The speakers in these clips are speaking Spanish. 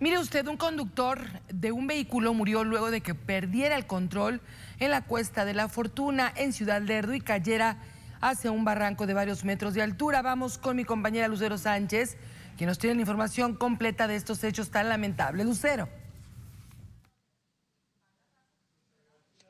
Mire usted, un conductor de un vehículo murió luego de que perdiera el control en la Cuesta de la Fortuna en Ciudad Lerdo y cayera hacia un barranco de varios metros de altura. Vamos con mi compañera Lucero Sánchez, quien nos tiene la información completa de estos hechos tan lamentables. Lucero.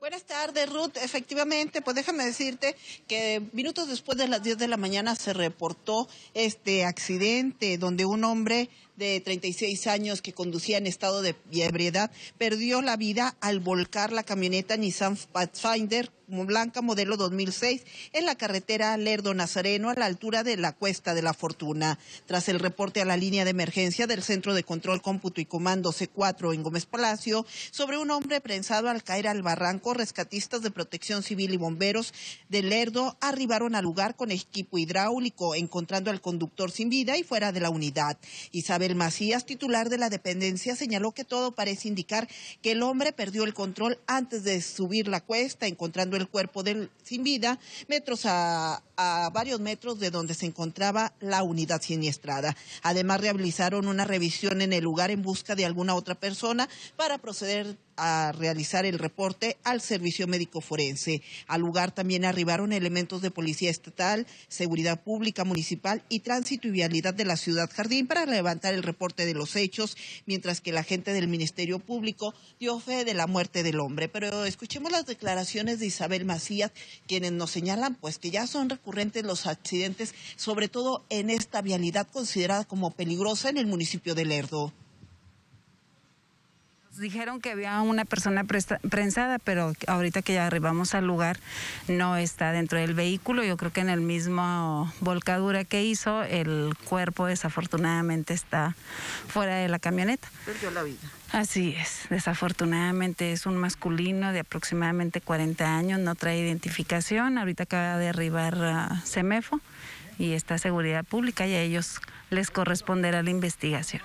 Buenas tardes, Ruth. Efectivamente, pues déjame decirte que minutos después de las 10 de la mañana se reportó este accidente donde un hombre de 36 años que conducía en estado de ebriedad perdió la vida al volcar la camioneta Nissan Pathfinder blanca modelo 2006 en la carretera Lerdo Nazareno a la altura de la Cuesta de la Fortuna. Tras el reporte a la línea de emergencia del Centro de Control Cómputo y Comando C4 en Gómez Palacio sobre un hombre prensado al caer al barranco, rescatistas de Protección Civil y bomberos de Lerdo arribaron al lugar con equipo hidráulico encontrando al conductor sin vida y fuera de la unidad. Isabel el Macías, titular de la dependencia, señaló que todo parece indicar que el hombre perdió el control antes de subir la cuesta, encontrando el cuerpo sin vida metros a, a varios metros de donde se encontraba la unidad siniestrada. Además, realizaron una revisión en el lugar en busca de alguna otra persona para proceder a realizar el reporte al servicio médico forense. Al lugar también arribaron elementos de policía estatal, seguridad pública municipal y tránsito y vialidad de la ciudad Jardín para levantar el reporte de los hechos, mientras que la gente del Ministerio Público dio fe de la muerte del hombre. Pero escuchemos las declaraciones de Isabel Macías, quienes nos señalan pues que ya son recurrentes los accidentes, sobre todo en esta vialidad considerada como peligrosa en el municipio de Lerdo. Dijeron que había una persona prensada, pero ahorita que ya arribamos al lugar no está dentro del vehículo. Yo creo que en el mismo volcadura que hizo, el cuerpo desafortunadamente está fuera de la camioneta. Perdió la vida. Así es, desafortunadamente es un masculino de aproximadamente 40 años, no trae identificación, ahorita acaba de arribar ah, semefo. Cemefo y esta seguridad pública y a ellos les corresponderá la investigación.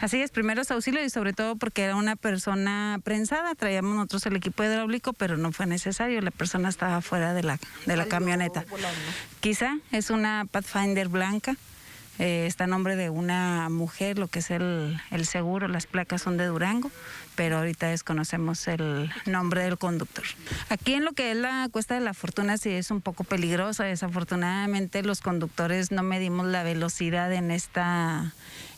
Así es, primeros auxilios y sobre todo porque era una persona prensada, traíamos nosotros el equipo hidráulico, pero no fue necesario, la persona estaba fuera de la, de la camioneta. Quizá es una Pathfinder blanca, eh, está nombre de una mujer, lo que es el, el, seguro, las placas son de Durango, pero ahorita desconocemos el nombre del conductor. Aquí en lo que es la Cuesta de la Fortuna sí es un poco peligrosa, desafortunadamente los conductores no medimos la velocidad en esta,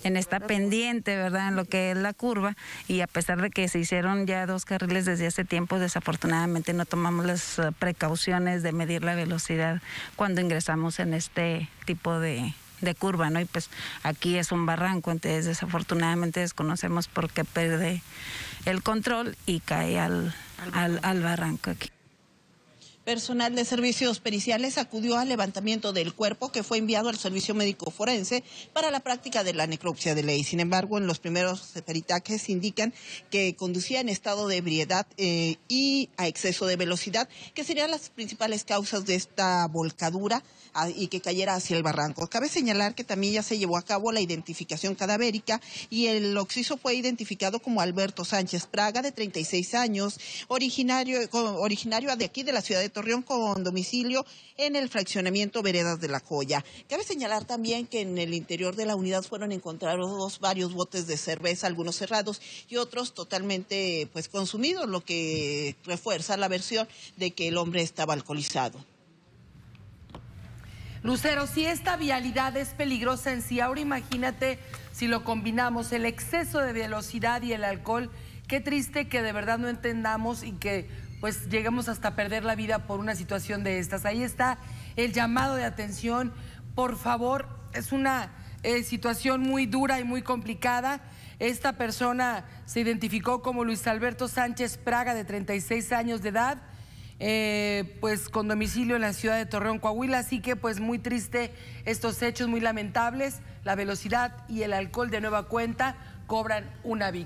en esta pendiente, ¿verdad? En lo que es la curva y a pesar de que se hicieron ya dos carriles desde hace tiempo, desafortunadamente no tomamos las eh, precauciones de medir la velocidad cuando ingresamos en este tipo de de curva, ¿no? Y pues aquí es un barranco, entonces desafortunadamente desconocemos por qué perde el control y cae al, al barranco aquí. Personal de servicios periciales acudió al levantamiento del cuerpo que fue enviado al servicio médico forense para la práctica de la necropsia de ley. Sin embargo, en los primeros peritajes indican que conducía en estado de ebriedad eh, y a exceso de velocidad, que serían las principales causas de esta volcadura ah, y que cayera hacia el barranco. Cabe señalar que también ya se llevó a cabo la identificación cadavérica y el occiso fue identificado como Alberto Sánchez Praga, de 36 años, originario, originario de aquí de la ciudad de Torreón con domicilio en el fraccionamiento Veredas de la Joya. Cabe señalar también que en el interior de la unidad fueron encontrados varios botes de cerveza, algunos cerrados y otros totalmente pues, consumidos, lo que refuerza la versión de que el hombre estaba alcoholizado. Lucero, si esta vialidad es peligrosa en sí, ahora imagínate si lo combinamos, el exceso de velocidad y el alcohol, qué triste que de verdad no entendamos y que pues llegamos hasta perder la vida por una situación de estas. Ahí está el llamado de atención. Por favor, es una eh, situación muy dura y muy complicada. Esta persona se identificó como Luis Alberto Sánchez Praga, de 36 años de edad, eh, pues con domicilio en la ciudad de Torreón, Coahuila. Así que pues muy triste estos hechos, muy lamentables. La velocidad y el alcohol de nueva cuenta cobran una vida.